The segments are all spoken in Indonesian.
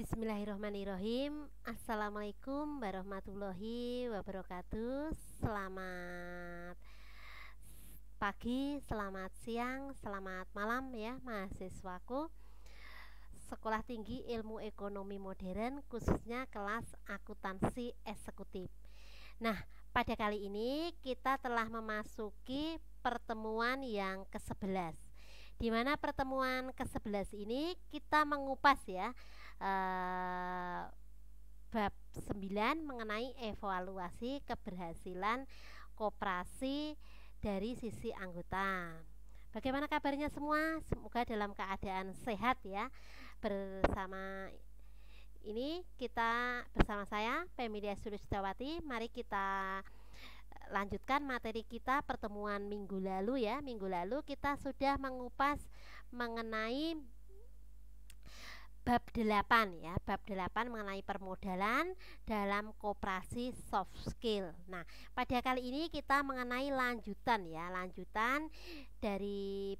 Bismillahirrahmanirrahim Assalamualaikum warahmatullahi wabarakatuh Selamat pagi, selamat siang, selamat malam ya mahasiswaku Sekolah Tinggi Ilmu Ekonomi Modern khususnya kelas akuntansi eksekutif Nah pada kali ini kita telah memasuki pertemuan yang ke-11 di mana pertemuan ke-11 ini kita mengupas ya Eh, bab 9 mengenai evaluasi keberhasilan koperasi dari sisi anggota. Bagaimana kabarnya semua? Semoga dalam keadaan sehat ya. Bersama ini kita bersama saya Pemilia Sulisdawati. Mari kita lanjutkan materi kita pertemuan minggu lalu ya. Minggu lalu kita sudah mengupas mengenai bab 8 ya, bab 8 mengenai permodalan dalam koperasi soft skill. Nah, pada kali ini kita mengenai lanjutan ya, lanjutan dari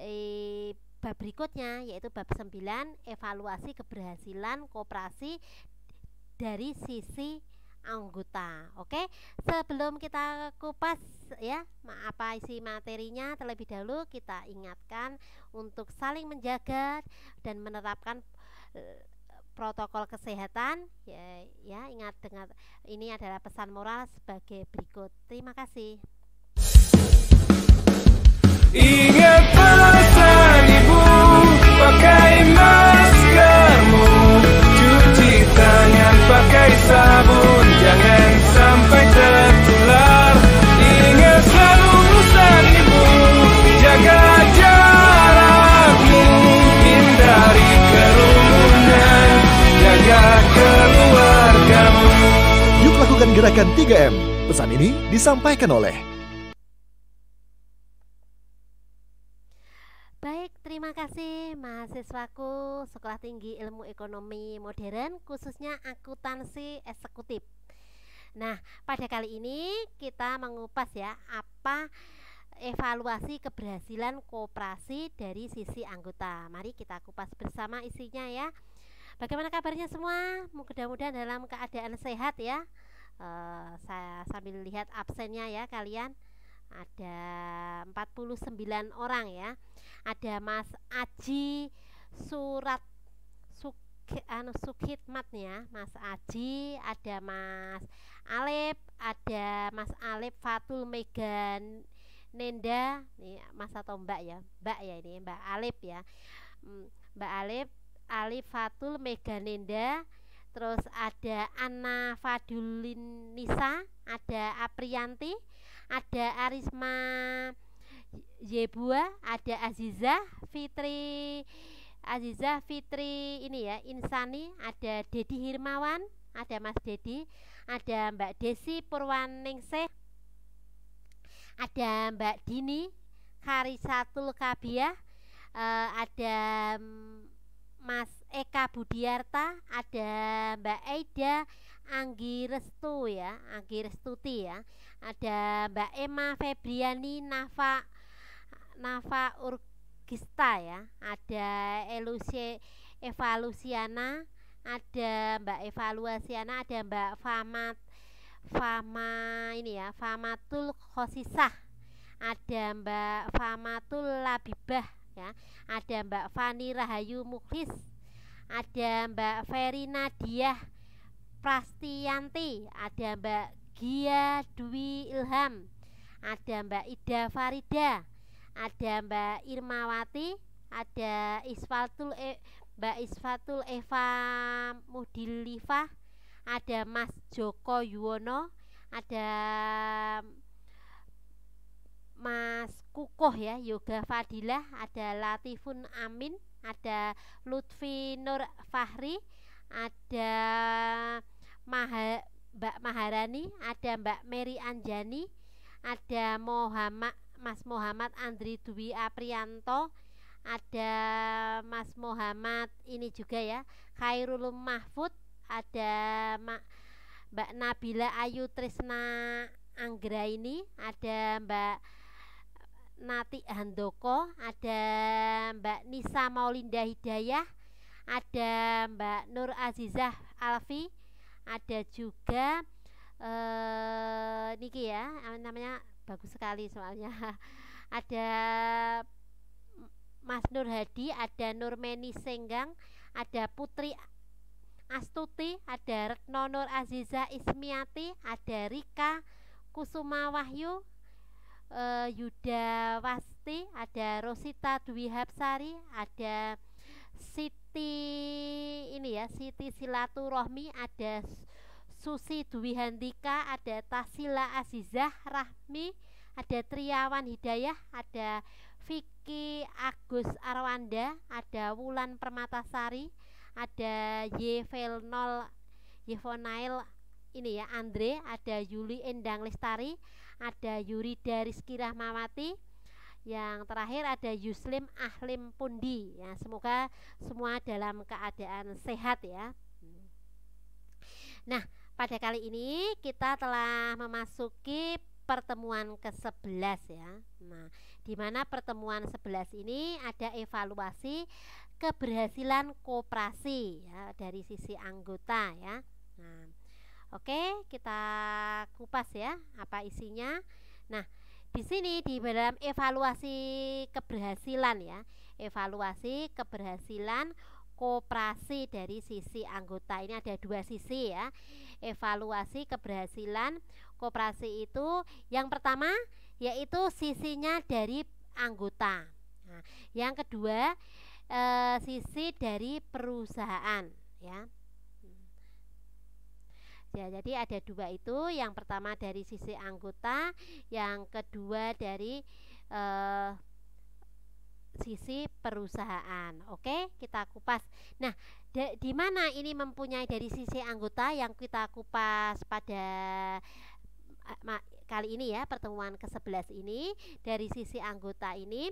eh, bab berikutnya yaitu bab 9 evaluasi keberhasilan koperasi dari sisi anggota. Oke, sebelum kita kupas ya apa isi materinya terlebih dahulu kita ingatkan untuk saling menjaga dan menerapkan eh, protokol kesehatan ya, ya ingat dengan ini adalah pesan moral sebagai berikut terima kasih ingat pesan ibu pakai maskermu cuci tangan pakai sabun gerakan 3M. Pesan ini disampaikan oleh Baik, terima kasih mahasiswaku Sekolah Tinggi Ilmu Ekonomi Modern khususnya akuntansi eksekutif. Nah, pada kali ini kita mengupas ya apa evaluasi keberhasilan kooperasi dari sisi anggota. Mari kita kupas bersama isinya ya. Bagaimana kabarnya semua? Mudah-mudahan dalam keadaan sehat ya. Eh, saya sambil lihat absennya ya kalian ada 49 orang ya ada Mas Aji Surat Suk, anu, Sukhidmatnya Mas Aji ada Mas Alep ada Mas Alep Fatul Megan Nenda nih masa atau Mbak ya Mbak ya ini Mbak Alep ya hmm, Mbak Alep Fatul Mega Nenda terus ada Anna Fadulinisa, ada Aprianti, ada Arisma Yebua, ada Aziza Fitri Aziza Fitri ini ya Insani, ada Dedi Hirmawan, ada Mas Dedi, ada Mbak Desi Purwaningsih, ada Mbak Dini Karisatul Kabiah, uh, ada Mas Eka Budiarta, ada Mbak Aida Anggi Restu ya, Anggi Restuti ya. Ada Mbak Emma Febriani Nafa Nafa Urgista ya. Ada Elusi Eva Luciana, ada Mbak Eva Luciana, ada Mbak Famat Fama ini ya, Famatul Khosisah. Ada Mbak Famatul Labibah ya. Ada Mbak Fani Rahayu Mukhlis ada Mbak Verina Diah Prastianti, ada Mbak Gia Dwi Ilham, ada Mbak Ida Farida, ada Mbak Irmawati, ada Isfatul e, Mbak Isfatul Eva Mudilifah, ada Mas Joko Yuwono, ada Mas Kukoh ya Yoga Fadilah, ada Latifun Amin, ada Lutfi Nur Fahri ada Maha, Mbak Maharani ada Mbak Mary Anjani ada Muhammad Mas Muhammad Andri Dwi Aprianto ada Mas Muhammad ini juga ya Khairul Mahfud ada Ma, Mbak Nabila Ayu Trisna Anggra ini ada Mbak Nati Handoko, ada Mbak Nisa Maulinda Hidayah, ada Mbak Nur Azizah Alfi, ada juga eh niki ya, namanya bagus sekali soalnya. ada Mas Nur Hadi, ada Nur Meni Senggang, ada Putri Astuti, ada Retno Nur Aziza Ismiati, ada Rika Kusuma Wahyu, uh, Yuda Wasti, ada Rosita Dwi Hapsari, ada Siti ini ya, Siti Silaturahmi, ada Susi Dwi Handika, ada Tasila Azizah Rahmi, ada Triawan Hidayah, ada Vicky Agus Arwanda, ada Wulan Permatasari, ada Yevel Nol Yevonail ini ya Andre, ada Yuli Endang Lestari, ada Yurida Rizki Rahmawati yang terakhir ada Yuslim Ahlim Pundi ya semoga semua dalam keadaan sehat ya hmm. nah pada kali ini kita telah memasuki pertemuan ke-11 ya. Nah, di mana pertemuan 11 ini ada evaluasi keberhasilan koperasi ya dari sisi anggota ya. Nah, oke, kita kupas ya apa isinya nah di sini di dalam evaluasi keberhasilan ya evaluasi keberhasilan koperasi dari sisi anggota ini ada dua sisi ya evaluasi keberhasilan koperasi itu yang pertama yaitu sisinya dari anggota nah, yang kedua e, sisi dari perusahaan ya Ya, jadi ada dua itu, yang pertama dari sisi anggota, yang kedua dari eh, sisi perusahaan. Oke, kita kupas. Nah, di mana ini mempunyai dari sisi anggota yang kita kupas pada eh, kali ini ya, pertemuan ke-11 ini dari sisi anggota ini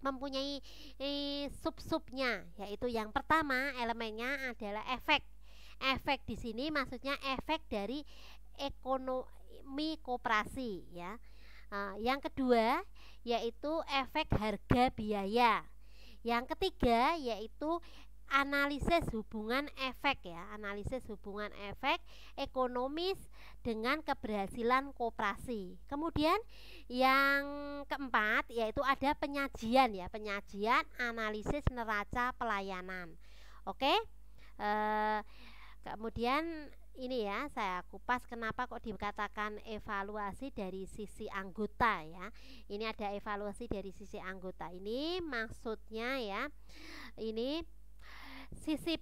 mempunyai eh, sub-subnya yaitu yang pertama elemennya adalah efek efek di sini maksudnya efek dari ekonomi koperasi ya. Uh, yang kedua yaitu efek harga biaya. Yang ketiga yaitu analisis hubungan efek ya, analisis hubungan efek ekonomis dengan keberhasilan koperasi. Kemudian yang keempat yaitu ada penyajian ya, penyajian analisis neraca pelayanan. Oke. Okay? Eh, Kemudian ini ya saya kupas kenapa kok dikatakan evaluasi dari sisi anggota ya ini ada evaluasi dari sisi anggota ini maksudnya ya ini sisi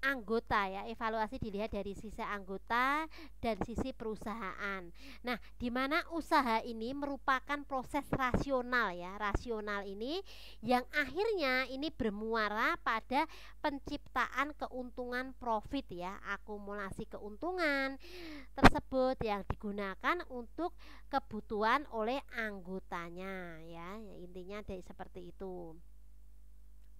anggota ya evaluasi dilihat dari sisi anggota dan sisi perusahaan nah di mana usaha ini merupakan proses rasional ya rasional ini yang akhirnya ini bermuara pada penciptaan keuntungan profit ya akumulasi keuntungan tersebut yang digunakan untuk kebutuhan oleh anggotanya ya intinya dari seperti itu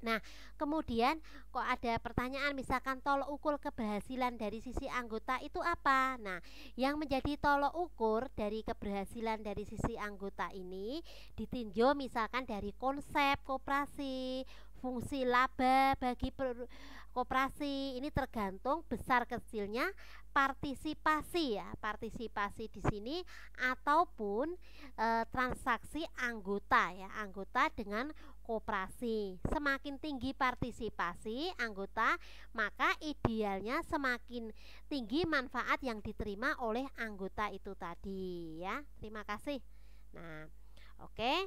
Nah, kemudian kok ada pertanyaan misalkan tolok ukur keberhasilan dari sisi anggota itu apa? Nah, yang menjadi tolok ukur dari keberhasilan dari sisi anggota ini ditinjau misalkan dari konsep koperasi, fungsi laba bagi per, koperasi ini tergantung besar kecilnya partisipasi ya partisipasi di sini ataupun e, transaksi anggota ya anggota dengan koperasi semakin tinggi partisipasi anggota maka idealnya semakin tinggi manfaat yang diterima oleh anggota itu tadi ya terima kasih nah oke okay.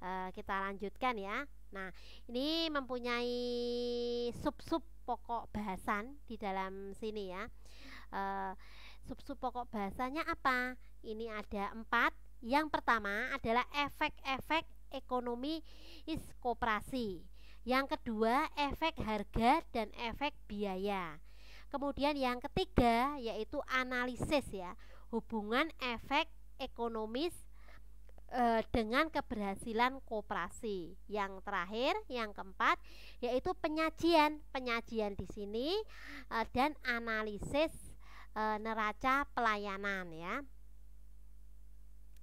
Eh, kita lanjutkan ya nah ini mempunyai sub-sub pokok bahasan di dalam sini ya sub eh, sub-sub pokok bahasanya apa ini ada empat yang pertama adalah efek-efek ekonomi iskoperasi. yang kedua efek harga dan efek biaya kemudian yang ketiga yaitu analisis ya hubungan efek ekonomis Eh, dengan keberhasilan koperasi. Yang terakhir, yang keempat yaitu penyajian. Penyajian di sini eh, dan analisis eh, neraca pelayanan ya.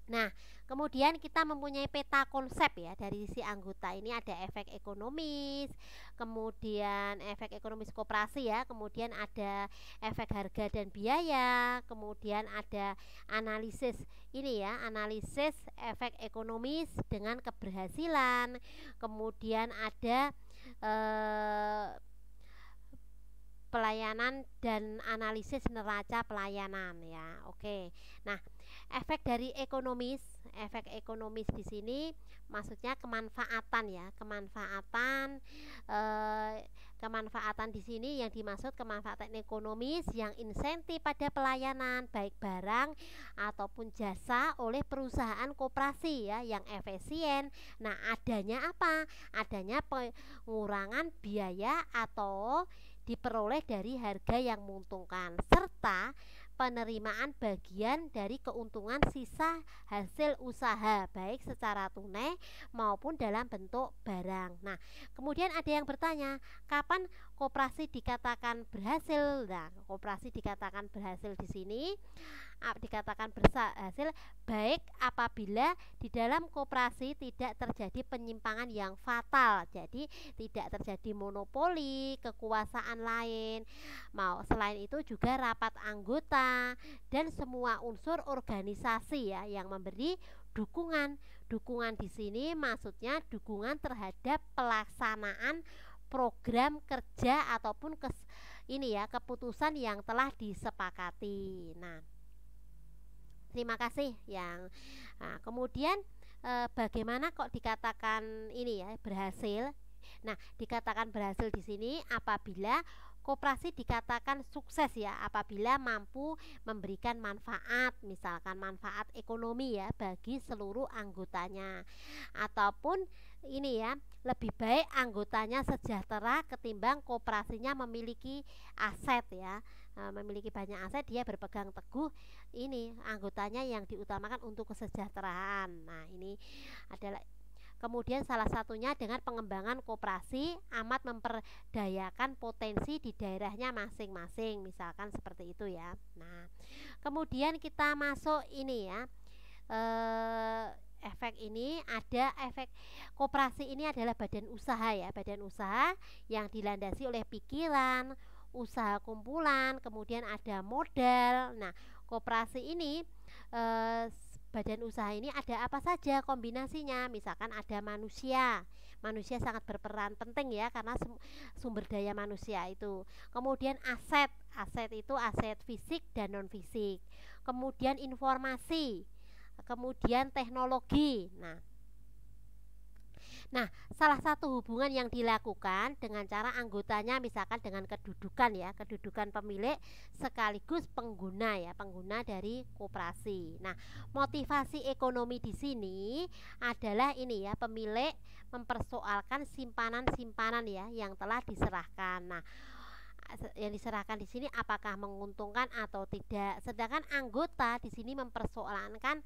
Nah, Kemudian kita mempunyai peta konsep ya dari si anggota ini ada efek ekonomis, kemudian efek ekonomis koperasi ya, kemudian ada efek harga dan biaya, kemudian ada analisis ini ya, analisis efek ekonomis dengan keberhasilan, kemudian ada eh, pelayanan dan analisis neraca pelayanan ya. Oke. Nah, efek dari ekonomis, efek ekonomis di sini maksudnya kemanfaatan ya, kemanfaatan eh, kemanfaatan di sini yang dimaksud kemanfaatan ekonomis yang insentif pada pelayanan baik barang ataupun jasa oleh perusahaan koperasi ya yang efisien. Nah, adanya apa? Adanya pengurangan biaya atau diperoleh dari harga yang menguntungkan serta penerimaan bagian dari keuntungan sisa hasil usaha baik secara tunai maupun dalam bentuk barang. Nah, kemudian ada yang bertanya, kapan koperasi dikatakan berhasil? Nah, koperasi dikatakan berhasil di sini dikatakan berhasil baik apabila di dalam koperasi tidak terjadi penyimpangan yang fatal. Jadi tidak terjadi monopoli, kekuasaan lain. Mau selain itu juga rapat anggota dan semua unsur organisasi ya yang memberi dukungan. Dukungan di sini maksudnya dukungan terhadap pelaksanaan program kerja ataupun kes, ini ya keputusan yang telah disepakati. Nah, terima kasih yang nah, kemudian e, bagaimana kok dikatakan ini ya berhasil nah dikatakan berhasil di sini apabila koperasi dikatakan sukses ya apabila mampu memberikan manfaat misalkan manfaat ekonomi ya bagi seluruh anggotanya ataupun ini ya lebih baik anggotanya sejahtera ketimbang koperasinya memiliki aset ya Eh, memiliki banyak aset dia berpegang teguh ini anggotanya yang diutamakan untuk kesejahteraan nah ini adalah Kemudian salah satunya dengan pengembangan koperasi amat memperdayakan potensi di daerahnya masing-masing, misalkan seperti itu ya. Nah, kemudian kita masuk ini ya. Eh efek ini ada efek koperasi ini adalah badan usaha ya badan usaha yang dilandasi oleh pikiran usaha kumpulan, kemudian ada modal. Nah, koperasi ini eh, badan usaha ini ada apa saja kombinasinya? Misalkan ada manusia. Manusia sangat berperan penting ya karena sumber daya manusia itu. Kemudian aset. Aset itu aset fisik dan non fisik. Kemudian informasi. Kemudian teknologi. Nah, Nah, salah satu hubungan yang dilakukan dengan cara anggotanya misalkan dengan kedudukan ya, kedudukan pemilik sekaligus pengguna ya, pengguna dari koperasi. Nah, motivasi ekonomi di sini adalah ini ya, pemilik mempersoalkan simpanan-simpanan ya yang telah diserahkan. Nah, yang diserahkan di sini apakah menguntungkan atau tidak. Sedangkan anggota di sini mempersoalkan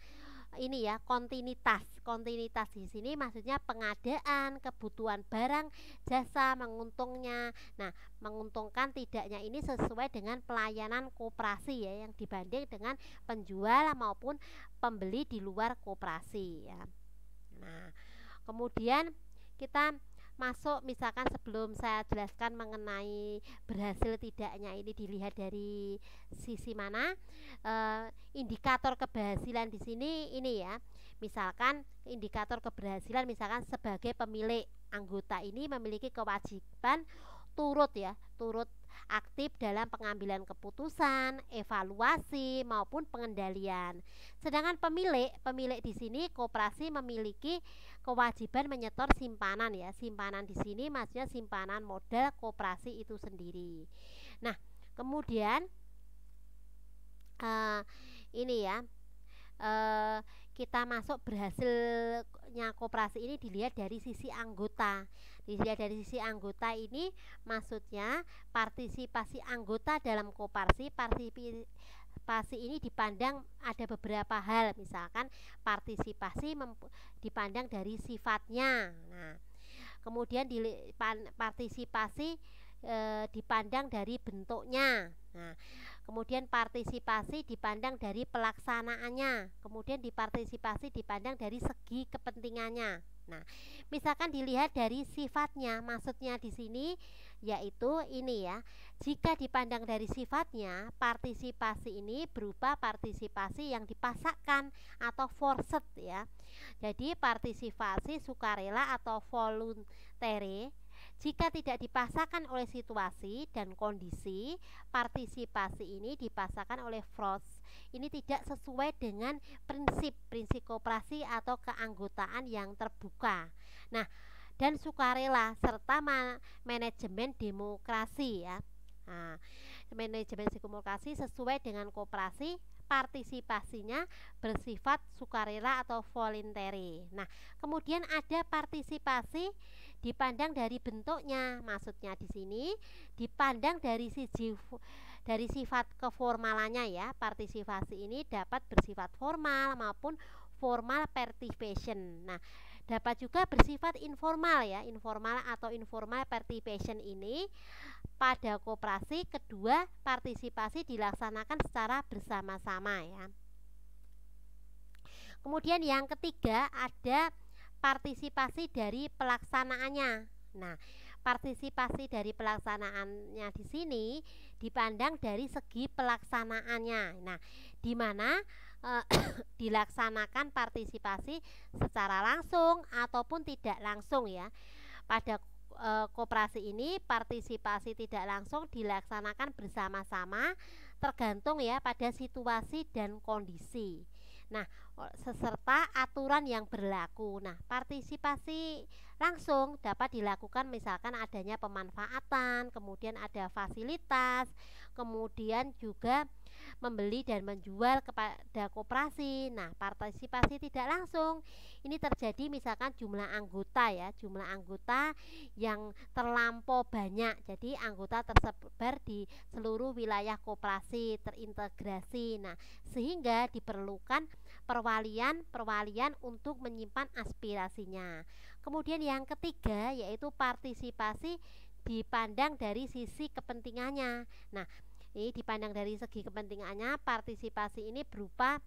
ini ya kontinuitas kontinuitas di sini maksudnya pengadaan kebutuhan barang jasa menguntungnya nah menguntungkan tidaknya ini sesuai dengan pelayanan koperasi ya yang dibanding dengan penjual maupun pembeli di luar koperasi ya nah kemudian kita masuk misalkan sebelum saya jelaskan mengenai berhasil tidaknya ini dilihat dari sisi mana e, indikator keberhasilan di sini ini ya misalkan indikator keberhasilan misalkan sebagai pemilik anggota ini memiliki kewajiban turut ya turut aktif dalam pengambilan keputusan, evaluasi maupun pengendalian. Sedangkan pemilik, pemilik di sini koperasi memiliki kewajiban menyetor simpanan ya. Simpanan di sini maksudnya simpanan modal koperasi itu sendiri. Nah, kemudian uh, ini ya uh, kita masuk berhasilnya koperasi ini dilihat dari sisi anggota Dilihat dari sisi anggota ini maksudnya partisipasi anggota dalam koparsi partisipasi ini dipandang ada beberapa hal misalkan partisipasi dipandang dari sifatnya. Nah, kemudian di partisipasi e, dipandang dari bentuknya. Nah, kemudian partisipasi dipandang dari pelaksanaannya, kemudian dipartisipasi dipandang dari segi kepentingannya. Nah, misalkan dilihat dari sifatnya, maksudnya di sini yaitu ini ya. Jika dipandang dari sifatnya, partisipasi ini berupa partisipasi yang dipasakkan atau forced ya. Jadi partisipasi sukarela atau voluntary jika tidak dipasakan oleh situasi dan kondisi, partisipasi ini dipasakan oleh force ini tidak sesuai dengan prinsip-prinsip kooperasi atau keanggotaan yang terbuka. Nah, dan sukarela serta manajemen demokrasi ya. Nah, manajemen demokrasi sesuai dengan kooperasi partisipasinya bersifat sukarela atau voluntary. Nah, kemudian ada partisipasi dipandang dari bentuknya. Maksudnya di sini dipandang dari sisi dari sifat keformalannya ya, partisipasi ini dapat bersifat formal maupun formal participation. Nah, dapat juga bersifat informal ya, informal atau informal participation ini pada koperasi kedua partisipasi dilaksanakan secara bersama-sama ya. Kemudian yang ketiga ada partisipasi dari pelaksanaannya. Nah, partisipasi dari pelaksanaannya di sini dipandang dari segi pelaksanaannya. Nah, di mana eh, dilaksanakan partisipasi secara langsung ataupun tidak langsung ya. Pada eh, koperasi ini partisipasi tidak langsung dilaksanakan bersama-sama tergantung ya pada situasi dan kondisi. Nah, seserta aturan yang berlaku. Nah, partisipasi langsung dapat dilakukan misalkan adanya pemanfaatan, kemudian ada fasilitas, kemudian juga membeli dan menjual kepada koperasi. Nah, partisipasi tidak langsung ini terjadi misalkan jumlah anggota ya, jumlah anggota yang terlampau banyak. Jadi anggota tersebar di seluruh wilayah koperasi terintegrasi. Nah, sehingga diperlukan perwalian-perwalian untuk menyimpan aspirasinya. Kemudian yang ketiga yaitu partisipasi dipandang dari sisi kepentingannya. Nah, ini dipandang dari segi kepentingannya, partisipasi ini berupa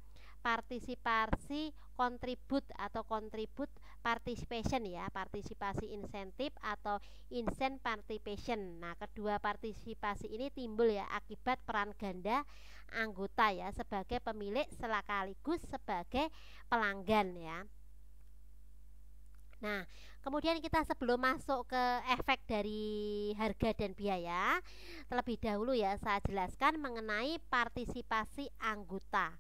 partisipasi kontribut atau kontribut participation ya partisipasi insentif atau insent participation nah kedua partisipasi ini timbul ya akibat peran ganda anggota ya sebagai pemilik sekaligus sebagai pelanggan ya Nah, kemudian kita sebelum masuk ke efek dari harga dan biaya, terlebih dahulu ya saya jelaskan mengenai partisipasi anggota.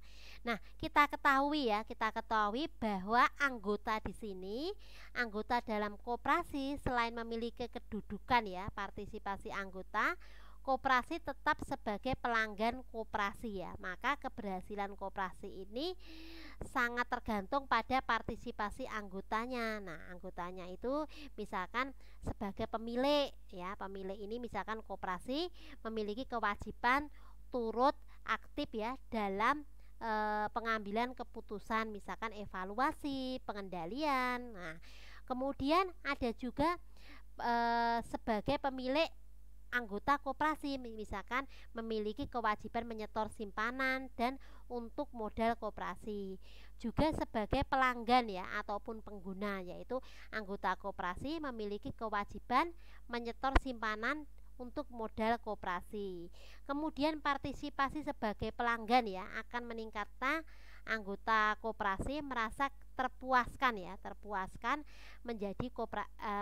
Nah, kita ketahui ya, kita ketahui bahwa anggota di sini, anggota dalam koperasi selain memiliki kedudukan ya, partisipasi anggota koperasi tetap sebagai pelanggan koperasi ya. Maka keberhasilan koperasi ini sangat tergantung pada partisipasi anggotanya. Nah, anggotanya itu misalkan sebagai pemilik ya, pemilik ini misalkan koperasi memiliki kewajiban turut aktif ya dalam e, pengambilan keputusan misalkan evaluasi, pengendalian. Nah, kemudian ada juga e, sebagai pemilik anggota koperasi misalkan memiliki kewajiban menyetor simpanan dan untuk modal koperasi juga sebagai pelanggan ya ataupun pengguna yaitu anggota koperasi memiliki kewajiban menyetor simpanan untuk modal koperasi. Kemudian partisipasi sebagai pelanggan ya akan meningkatkan anggota koperasi merasa terpuaskan ya, terpuaskan menjadi kopra, e,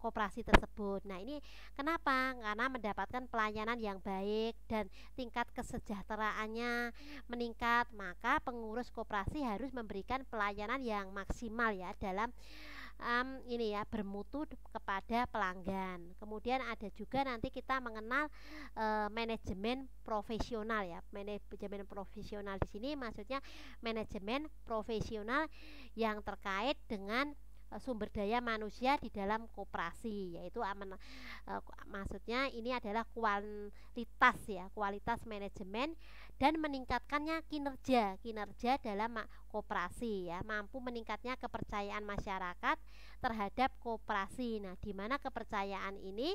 koperasi tersebut. Nah, ini kenapa? Karena mendapatkan pelayanan yang baik dan tingkat kesejahteraannya meningkat, maka pengurus koperasi harus memberikan pelayanan yang maksimal ya dalam um, ini ya bermutu kepada pelanggan. Kemudian ada juga nanti kita mengenal e, manajemen profesional ya. Manajemen profesional di sini maksudnya manajemen profesional yang terkait dengan Eh, sumber daya manusia di dalam koperasi yaitu aman e, eh, maksudnya ini adalah kualitas ya kualitas manajemen dan meningkatkannya kinerja kinerja dalam koperasi ya mampu meningkatnya kepercayaan masyarakat terhadap koperasi nah di mana kepercayaan ini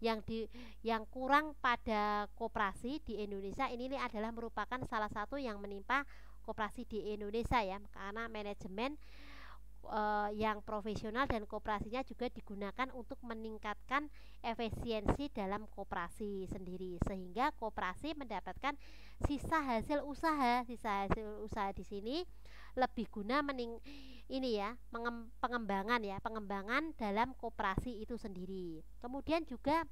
yang di yang kurang pada koperasi di Indonesia ini adalah merupakan salah satu yang menimpa koperasi di Indonesia ya karena manajemen uh, yang profesional dan kooperasinya juga digunakan untuk meningkatkan efisiensi dalam kooperasi sendiri sehingga kooperasi mendapatkan sisa hasil usaha sisa hasil usaha di sini lebih guna mening ini ya pengembangan ya pengembangan dalam kooperasi itu sendiri kemudian juga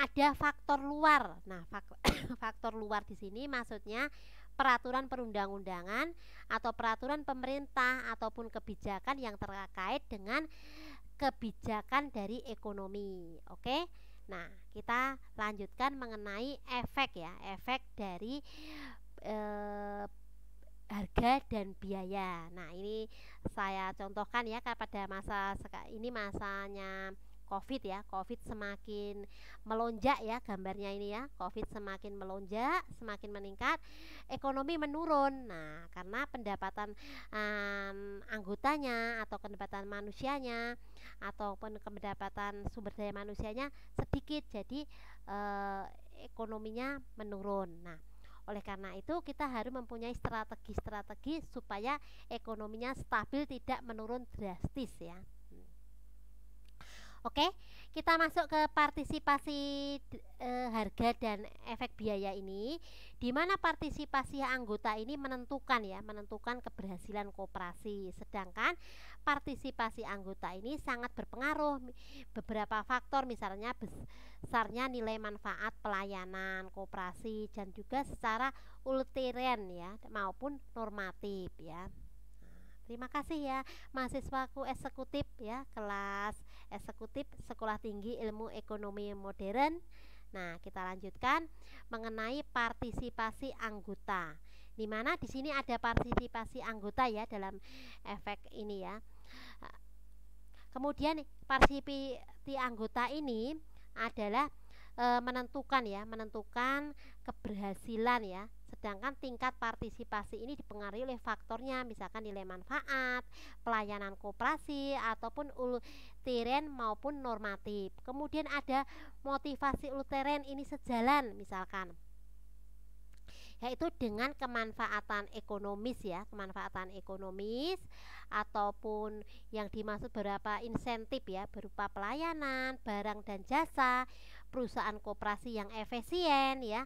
ada faktor luar nah faktor luar di sini maksudnya peraturan perundang-undangan atau peraturan pemerintah ataupun kebijakan yang terkait dengan kebijakan dari ekonomi. Oke. Nah, kita lanjutkan mengenai efek ya, efek dari e, harga dan biaya. Nah, ini saya contohkan ya kepada masa ini masanya COVID ya, COVID semakin melonjak ya gambarnya ini ya, COVID semakin melonjak, semakin meningkat, ekonomi menurun. Nah, karena pendapatan um, anggotanya atau pendapatan manusianya ataupun pendapatan sumber daya manusianya sedikit, jadi uh, ekonominya menurun. Nah, oleh karena itu kita harus mempunyai strategi-strategi supaya ekonominya stabil tidak menurun drastis ya. Oke, kita masuk ke partisipasi e, harga dan efek biaya ini, di mana partisipasi anggota ini menentukan ya, menentukan keberhasilan koperasi. Sedangkan partisipasi anggota ini sangat berpengaruh beberapa faktor, misalnya besarnya nilai manfaat pelayanan koperasi dan juga secara ulterior ya maupun normatif ya. Terima kasih ya mahasiswaku eksekutif ya kelas eksekutif Sekolah Tinggi Ilmu Ekonomi Modern. Nah, kita lanjutkan mengenai partisipasi anggota. Di mana di sini ada partisipasi anggota ya dalam efek ini ya. Kemudian partisipasi anggota ini adalah e, menentukan ya, menentukan keberhasilan ya Sedangkan tingkat partisipasi ini dipengaruhi oleh faktornya misalkan nilai manfaat, pelayanan koperasi ataupun ulteren maupun normatif. Kemudian ada motivasi ulteren ini sejalan misalkan yaitu dengan kemanfaatan ekonomis ya kemanfaatan ekonomis ataupun yang dimaksud berapa insentif ya berupa pelayanan barang dan jasa perusahaan koperasi yang efisien ya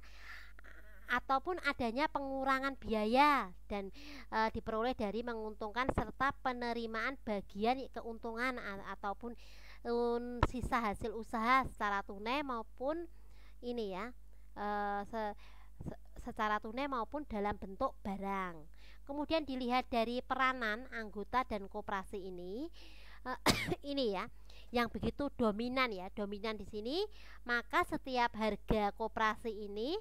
ataupun adanya pengurangan biaya dan e, diperoleh dari menguntungkan serta penerimaan bagian keuntungan ataupun un, sisa hasil usaha secara tunai maupun ini ya e, se, secara tunai maupun dalam bentuk barang. Kemudian dilihat dari peranan anggota dan kooperasi ini eh, ini ya yang begitu dominan ya dominan di sini maka setiap harga kooperasi ini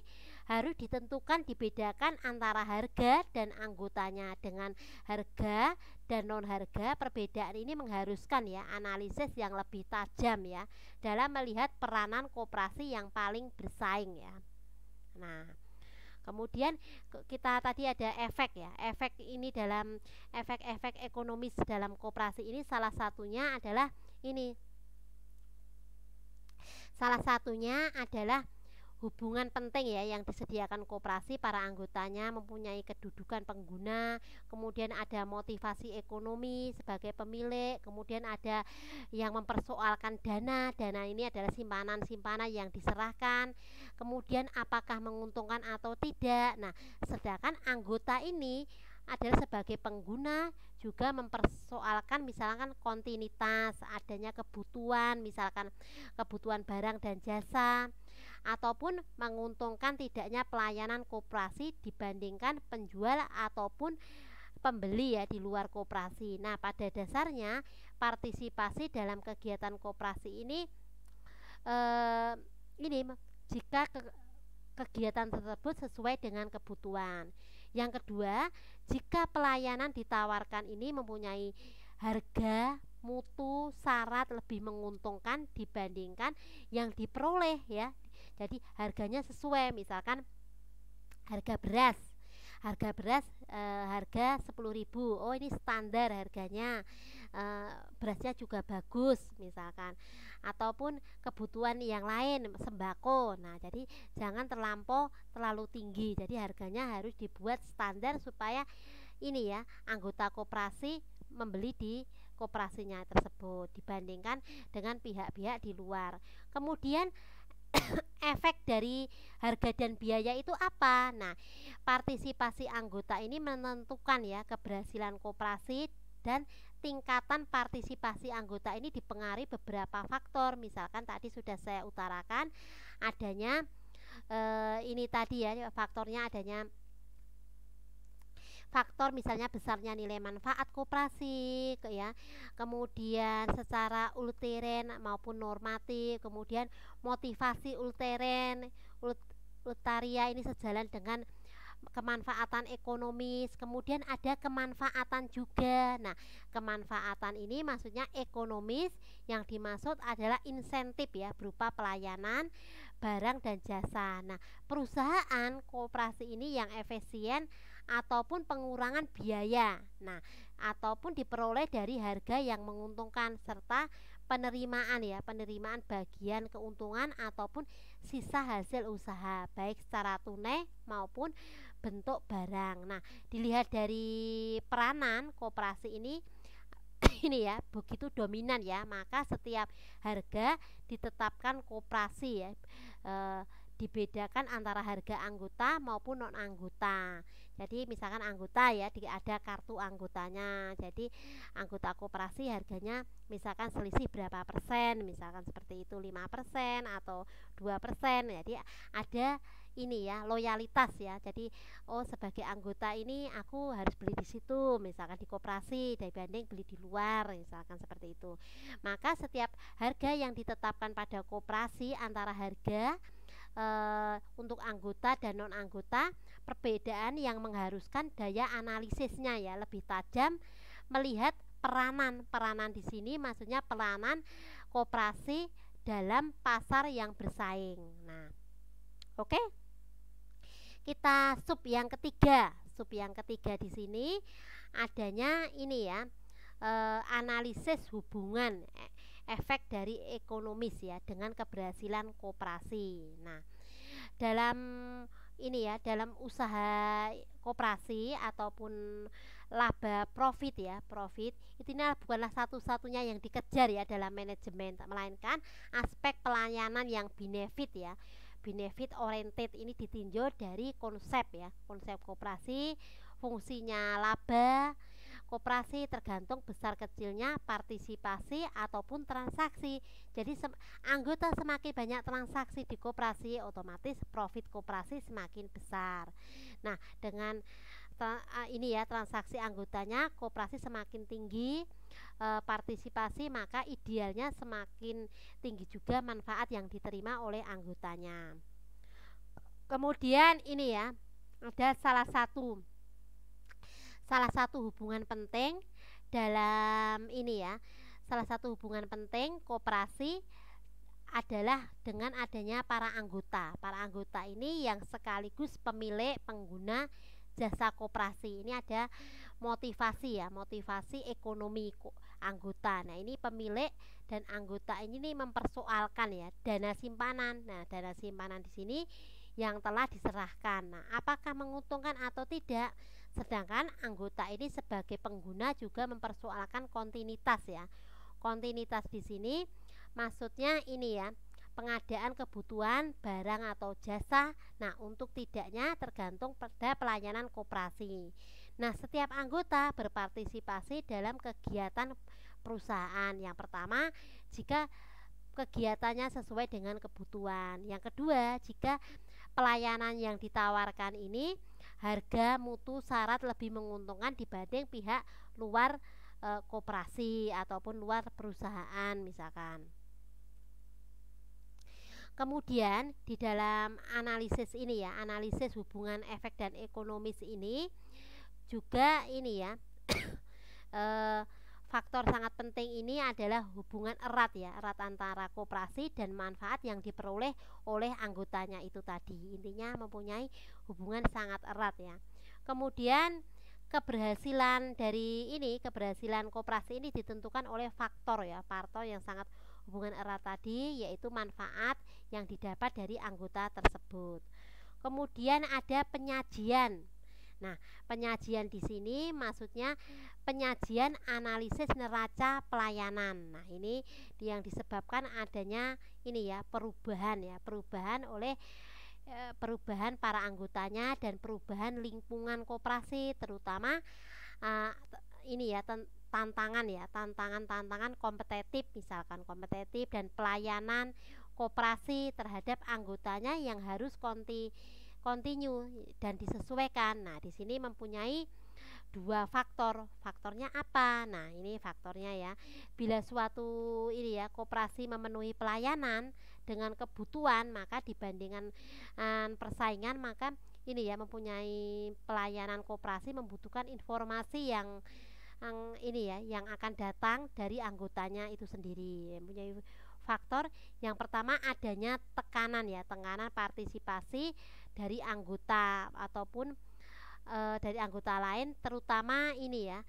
harus ditentukan dibedakan antara harga dan anggotanya dengan harga dan non harga perbedaan ini mengharuskan ya analisis yang lebih tajam ya dalam melihat peranan koperasi yang paling bersaing ya. Nah, kemudian kita tadi ada efek ya efek ini dalam efek-efek ekonomis dalam koperasi ini salah satunya adalah ini salah satunya adalah hubungan penting ya yang disediakan koperasi para anggotanya mempunyai kedudukan pengguna kemudian ada motivasi ekonomi sebagai pemilik kemudian ada yang mempersoalkan dana dana ini adalah simpanan-simpanan yang diserahkan kemudian apakah menguntungkan atau tidak nah sedangkan anggota ini adalah sebagai pengguna juga mempersoalkan misalkan kontinuitas adanya kebutuhan misalkan kebutuhan barang dan jasa ataupun menguntungkan tidaknya pelayanan koperasi dibandingkan penjual ataupun pembeli ya di luar koperasi. Nah, pada dasarnya partisipasi dalam kegiatan koperasi ini eh, ini jika ke, kegiatan tersebut sesuai dengan kebutuhan. Yang kedua, jika pelayanan ditawarkan ini mempunyai harga mutu syarat lebih menguntungkan dibandingkan yang diperoleh ya jadi harganya sesuai misalkan harga beras harga beras e, harga 10.000 oh ini standar harganya e, berasnya juga bagus misalkan ataupun kebutuhan yang lain sembako nah jadi jangan terlampau terlalu tinggi jadi harganya harus dibuat standar supaya ini ya anggota koperasi membeli di koperasinya tersebut dibandingkan dengan pihak-pihak di luar kemudian efek dari harga dan biaya itu apa? Nah, partisipasi anggota ini menentukan ya keberhasilan koperasi dan tingkatan partisipasi anggota ini dipengaruhi beberapa faktor. Misalkan tadi sudah saya utarakan adanya eh, ini tadi ya faktornya adanya faktor misalnya besarnya nilai manfaat koperasi ke ya kemudian secara ulteren maupun normatif kemudian motivasi ulteren ult, ultaria ini sejalan dengan kemanfaatan ekonomis, kemudian ada kemanfaatan juga. Nah, kemanfaatan ini maksudnya ekonomis yang dimaksud adalah insentif ya berupa pelayanan, barang dan jasa. Nah, perusahaan kooperasi ini yang efisien ataupun pengurangan biaya. Nah, ataupun diperoleh dari harga yang menguntungkan serta penerimaan ya, penerimaan bagian keuntungan ataupun sisa hasil usaha baik secara tunai maupun bentuk barang. Nah, dilihat dari peranan koperasi ini ini ya begitu dominan ya maka setiap harga ditetapkan koperasi ya e, dibedakan antara harga anggota maupun non anggota jadi misalkan anggota ya di, ada kartu anggotanya jadi anggota koperasi harganya misalkan selisih berapa persen misalkan seperti itu 5 persen atau 2 persen jadi ada ini ya loyalitas ya jadi oh sebagai anggota ini aku harus beli di situ misalkan di koperasi dibanding beli di luar misalkan seperti itu maka setiap harga yang ditetapkan pada koperasi antara harga uh, untuk anggota dan non anggota perbedaan yang mengharuskan daya analisisnya ya lebih tajam melihat peranan peranan di sini maksudnya peranan koperasi dalam pasar yang bersaing. Nah, oke. Okay? Kita sub yang ketiga. Sub yang ketiga di sini adanya ini ya. E, analisis hubungan efek dari ekonomis ya dengan keberhasilan koperasi. Nah, dalam ini ya, dalam usaha koperasi ataupun laba profit ya, profit itu bukanlah satu-satunya yang dikejar ya dalam manajemen, melainkan aspek pelayanan yang benefit ya benefit oriented ini ditinjau dari konsep ya konsep koperasi fungsinya laba Koperasi tergantung besar kecilnya partisipasi ataupun transaksi. Jadi sem anggota semakin banyak transaksi di koperasi otomatis profit koperasi semakin besar. Nah, dengan ini ya transaksi anggotanya koperasi semakin tinggi e, partisipasi maka idealnya semakin tinggi juga manfaat yang diterima oleh anggotanya kemudian ini ya ada salah satu salah satu hubungan penting dalam ini ya salah satu hubungan penting kooperasi adalah dengan adanya para anggota para anggota ini yang sekaligus pemilik pengguna jasa koperasi ini ada motivasi ya motivasi ekonomi anggota nah ini pemilik dan anggota ini mempersoalkan ya dana simpanan nah dana simpanan di sini yang telah diserahkan nah apakah menguntungkan atau tidak Sedangkan anggota ini sebagai pengguna juga mempersoalkan kontinuitas ya. kontinuitas di sini maksudnya ini ya, pengadaan kebutuhan barang atau jasa. Nah, untuk tidaknya tergantung pada pelayanan koperasi. Nah, setiap anggota berpartisipasi dalam kegiatan perusahaan. Yang pertama, jika kegiatannya sesuai dengan kebutuhan. Yang kedua, jika pelayanan yang ditawarkan ini harga mutu syarat lebih menguntungkan dibanding pihak luar e, koperasi ataupun luar perusahaan misalkan. Kemudian di dalam analisis ini ya, analisis hubungan efek dan ekonomis ini juga ini ya. e, Faktor sangat penting ini adalah hubungan erat ya, erat antara koperasi dan manfaat yang diperoleh oleh anggotanya itu tadi. Intinya mempunyai hubungan sangat erat ya. Kemudian keberhasilan dari ini, keberhasilan koperasi ini ditentukan oleh faktor ya, parto yang sangat hubungan erat tadi yaitu manfaat yang didapat dari anggota tersebut. Kemudian ada penyajian Nah, penyajian di sini maksudnya penyajian analisis neraca pelayanan. Nah, ini yang disebabkan adanya ini ya perubahan ya, perubahan oleh e, perubahan para anggotanya dan perubahan lingkungan koperasi terutama e, ini ya tantangan ya, tantangan-tantangan kompetitif misalkan kompetitif dan pelayanan koperasi terhadap anggotanya yang harus konti continue dan disesuaikan. Nah, di sini mempunyai dua faktor. Faktornya apa? Nah, ini faktornya ya. Bila suatu ini ya koperasi memenuhi pelayanan dengan kebutuhan, maka dibandingkan um, persaingan maka ini ya mempunyai pelayanan koperasi membutuhkan informasi yang yang ini ya yang akan datang dari anggotanya itu sendiri mempunyai faktor yang pertama adanya tekanan ya tekanan partisipasi dari anggota ataupun e, dari anggota lain terutama ini ya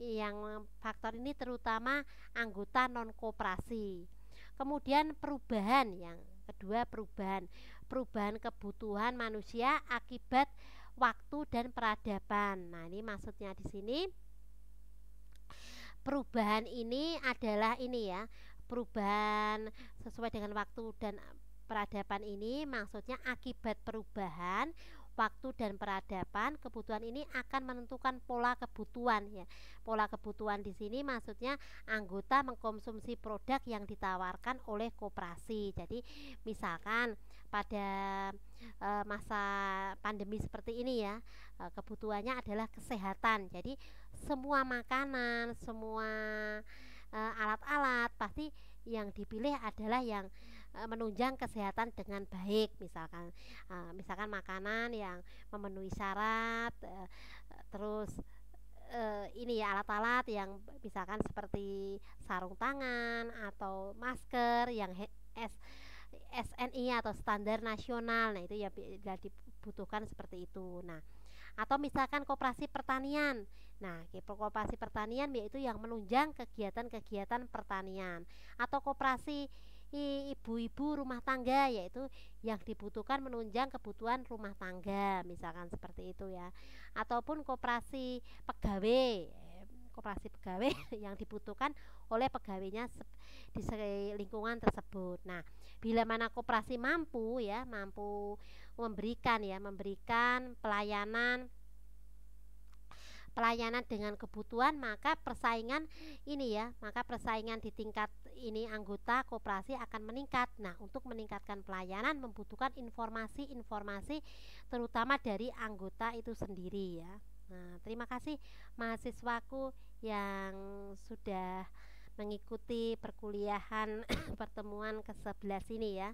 yang faktor ini terutama anggota non koperasi. Kemudian perubahan yang kedua perubahan perubahan kebutuhan manusia akibat waktu dan peradaban. Nah, ini maksudnya di sini perubahan ini adalah ini ya, perubahan sesuai dengan waktu dan peradaban ini maksudnya akibat perubahan waktu dan peradaban kebutuhan ini akan menentukan pola kebutuhan ya pola kebutuhan di sini maksudnya anggota mengkonsumsi produk yang ditawarkan oleh koperasi jadi misalkan pada e, masa pandemi seperti ini ya e, kebutuhannya adalah kesehatan jadi semua makanan semua e, alat-alat e, alat -alat, pasti yang dipilih adalah yang Eh, menunjang kesehatan dengan baik misalkan eh, misalkan makanan yang memenuhi syarat eh, terus ini ya alat-alat yang misalkan seperti sarung tangan atau masker yang S SNI atau standar nasional nah itu ya dibutuhkan seperti itu nah atau misalkan koperasi pertanian. Nah, koperasi pertanian yaitu yang menunjang kegiatan-kegiatan pertanian atau koperasi ibu-ibu rumah tangga yaitu yang dibutuhkan menunjang kebutuhan rumah tangga misalkan seperti itu ya ataupun koperasi pegawai koperasi pegawai yang dibutuhkan oleh pegawainya di lingkungan tersebut. Nah, bila mana koperasi mampu ya, mampu memberikan ya, memberikan pelayanan pelayanan dengan kebutuhan maka persaingan ini ya maka persaingan di tingkat ini anggota koperasi akan meningkat. Nah, untuk meningkatkan pelayanan membutuhkan informasi-informasi terutama dari anggota itu sendiri ya. Nah, terima kasih mahasiswaku yang sudah mengikuti perkuliahan pertemuan ke-11 ini ya.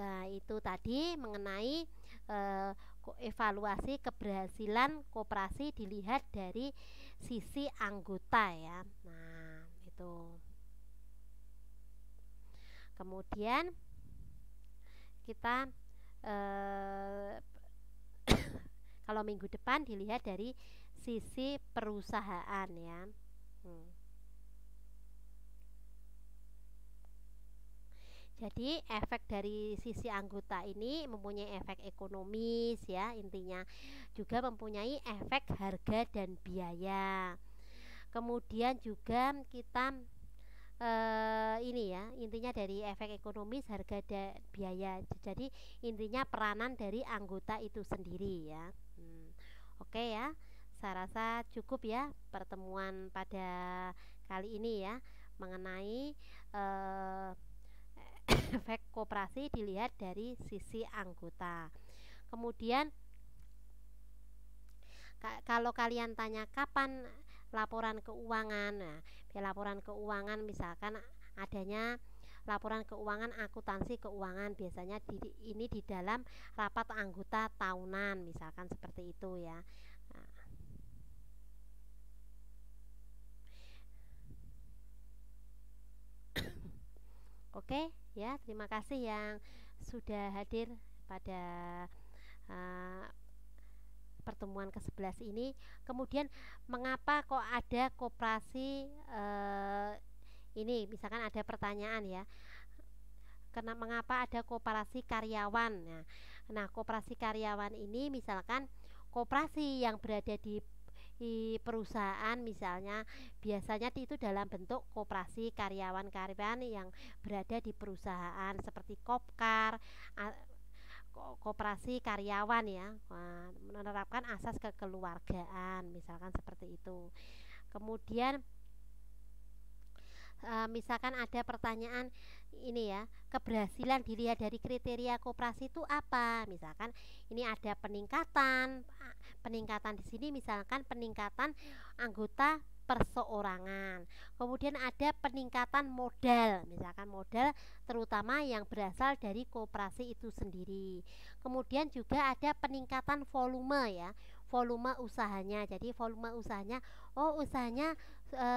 Nah, itu tadi mengenai eh, evaluasi keberhasilan koperasi dilihat dari sisi anggota ya. Nah, gitu kemudian kita eh, kalau minggu depan dilihat dari sisi perusahaan ya hmm. Jadi efek dari sisi anggota ini mempunyai efek ekonomis ya intinya juga mempunyai efek harga dan biaya kemudian juga kita eh, ini ya intinya dari efek ekonomis harga dan biaya jadi intinya peranan dari anggota itu sendiri ya hmm, oke okay ya saya rasa cukup ya pertemuan pada kali ini ya mengenai eh, efek kooperasi dilihat dari sisi anggota kemudian kalau kalian tanya kapan laporan keuangan nah, laporan keuangan misalkan adanya laporan keuangan akuntansi keuangan biasanya di, ini di dalam rapat anggota tahunan misalkan seperti itu ya nah. Oke okay, ya terima kasih yang sudah hadir pada uh, pertemuan ke-11 ini kemudian mengapa kok ada koperasi eh, ini misalkan ada pertanyaan ya karena mengapa ada koperasi karyawan nah, nah koperasi karyawan ini misalkan koperasi yang berada di, di perusahaan misalnya biasanya itu dalam bentuk koperasi karyawan-karyawan yang berada di perusahaan seperti kopkar kooperasi karyawan ya menerapkan asas kekeluargaan misalkan seperti itu kemudian eh, misalkan ada pertanyaan ini ya keberhasilan dilihat dari kriteria koperasi itu apa misalkan ini ada peningkatan ah, peningkatan di sini misalkan peningkatan anggota perseorangan. Kemudian ada peningkatan modal, misalkan modal terutama yang berasal dari koperasi itu sendiri. Kemudian juga ada peningkatan volume ya volume usahanya. Jadi volume usahanya, oh usahanya e,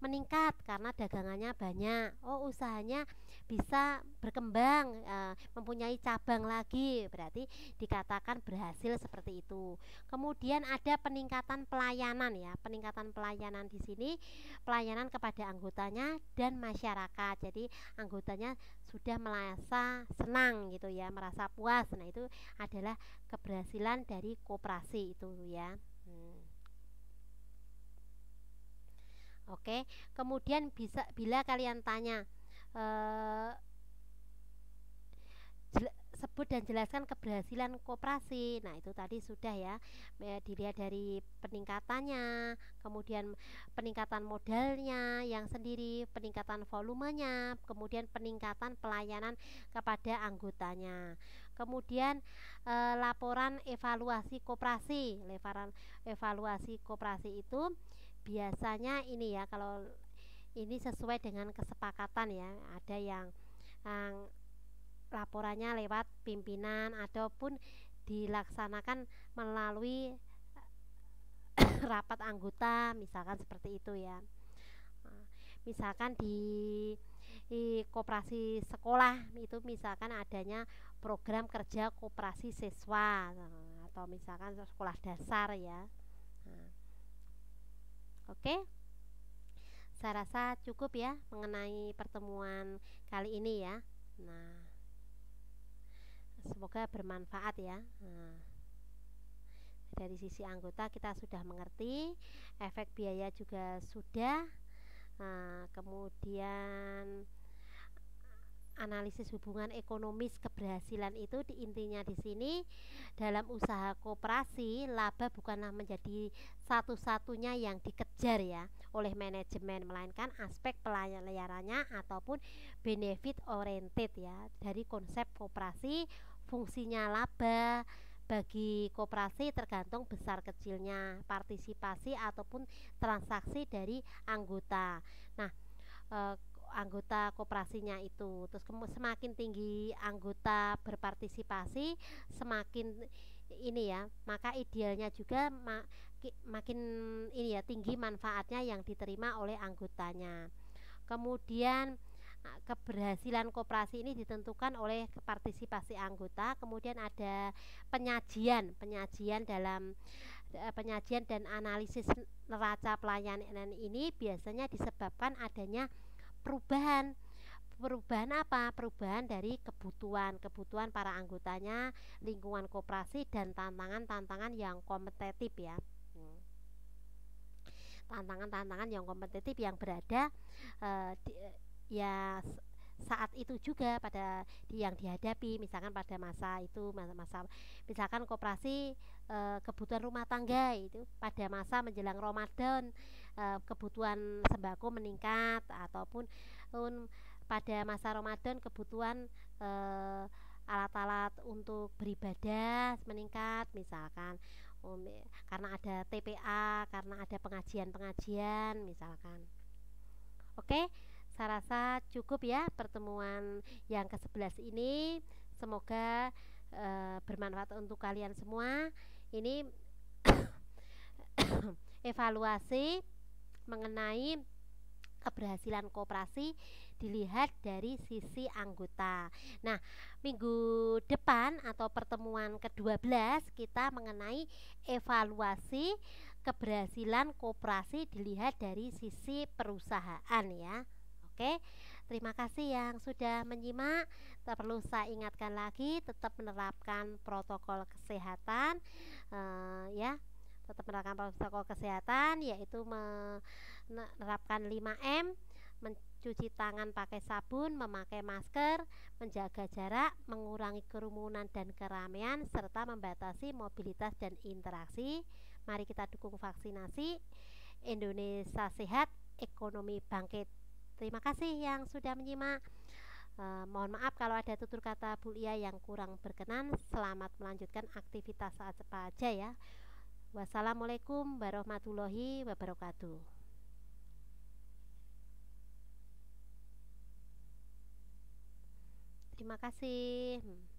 meningkat karena dagangannya banyak. Oh usahanya bisa berkembang, e, mempunyai cabang lagi. Berarti dikatakan berhasil seperti itu. Kemudian ada peningkatan pelayanan ya, peningkatan pelayanan di sini, pelayanan kepada anggotanya dan masyarakat. Jadi anggotanya sudah merasa senang gitu ya merasa puas nah itu adalah keberhasilan dari koperasi itu ya hmm. oke kemudian bisa bila kalian tanya eh, sebut dan jelaskan keberhasilan koperasi. Nah, itu tadi sudah ya, dilihat dari peningkatannya, kemudian peningkatan modalnya yang sendiri, peningkatan volumenya, kemudian peningkatan pelayanan kepada anggotanya. Kemudian e, laporan evaluasi koperasi. Laporan evaluasi koperasi itu biasanya ini ya kalau ini sesuai dengan kesepakatan ya, ada yang, yang laporannya lewat pimpinan ataupun dilaksanakan melalui eh, rapat anggota misalkan seperti itu ya eh, misalkan di, di koperasi sekolah itu misalkan adanya program kerja koperasi siswa eh, atau misalkan sekolah dasar ya oke saya rasa cukup ya mengenai pertemuan kali ini ya nah semoga bermanfaat ya nah, dari sisi anggota kita sudah mengerti efek biaya juga sudah nah, kemudian analisis hubungan ekonomis keberhasilan itu di intinya di sini dalam usaha koperasi laba bukanlah menjadi satu-satunya yang dikejar ya oleh manajemen melainkan aspek pelayarannya ataupun benefit oriented ya dari konsep koperasi fungsinya laba bagi koperasi tergantung besar kecilnya partisipasi ataupun transaksi dari anggota. Nah, e, anggota koperasinya itu. Terus semakin tinggi anggota berpartisipasi, semakin ini ya, maka idealnya juga mak makin ini ya tinggi manfaatnya yang diterima oleh anggotanya. Kemudian Eh, keberhasilan koperasi ini ditentukan oleh partisipasi anggota kemudian ada penyajian penyajian dalam eh, penyajian dan analisis neraca pelayanan ini biasanya disebabkan adanya perubahan perubahan apa? Perubahan dari kebutuhan, kebutuhan para anggotanya, lingkungan koperasi dan tantangan-tantangan yang kompetitif ya. Hmm. Tantangan-tantangan yang kompetitif yang berada eh, di, ya saat itu juga pada yang dihadapi misalkan pada masa itu masa, masa misalkan koperasi e, kebutuhan rumah tangga itu pada masa menjelang Ramadan e, kebutuhan sembako meningkat ataupun un, pada masa Ramadan kebutuhan e, alat-alat untuk beribadah meningkat misalkan um, karena ada TPA karena ada pengajian-pengajian misalkan oke okay? saya rasa cukup ya pertemuan yang ke-11 ini semoga e, bermanfaat untuk kalian semua ini evaluasi mengenai keberhasilan kooperasi dilihat dari sisi anggota. Nah, minggu depan atau pertemuan ke-12 kita mengenai evaluasi keberhasilan kooperasi dilihat dari sisi perusahaan ya. Oke, terima kasih yang sudah menyimak. Tak perlu saya ingatkan lagi, tetap menerapkan protokol kesehatan, uh, ya, tetap menerapkan protokol kesehatan, yaitu menerapkan 5M, mencuci tangan pakai sabun, memakai masker, menjaga jarak, mengurangi kerumunan dan keramaian, serta membatasi mobilitas dan interaksi. Mari kita dukung vaksinasi. Indonesia sehat, ekonomi bangkit. Terima kasih yang sudah menyimak. Uh, mohon maaf kalau ada tutur kata bulia yang kurang berkenan. Selamat melanjutkan aktivitas saat apa aja ya. Wassalamualaikum warahmatullahi wabarakatuh. Terima kasih. Hmm.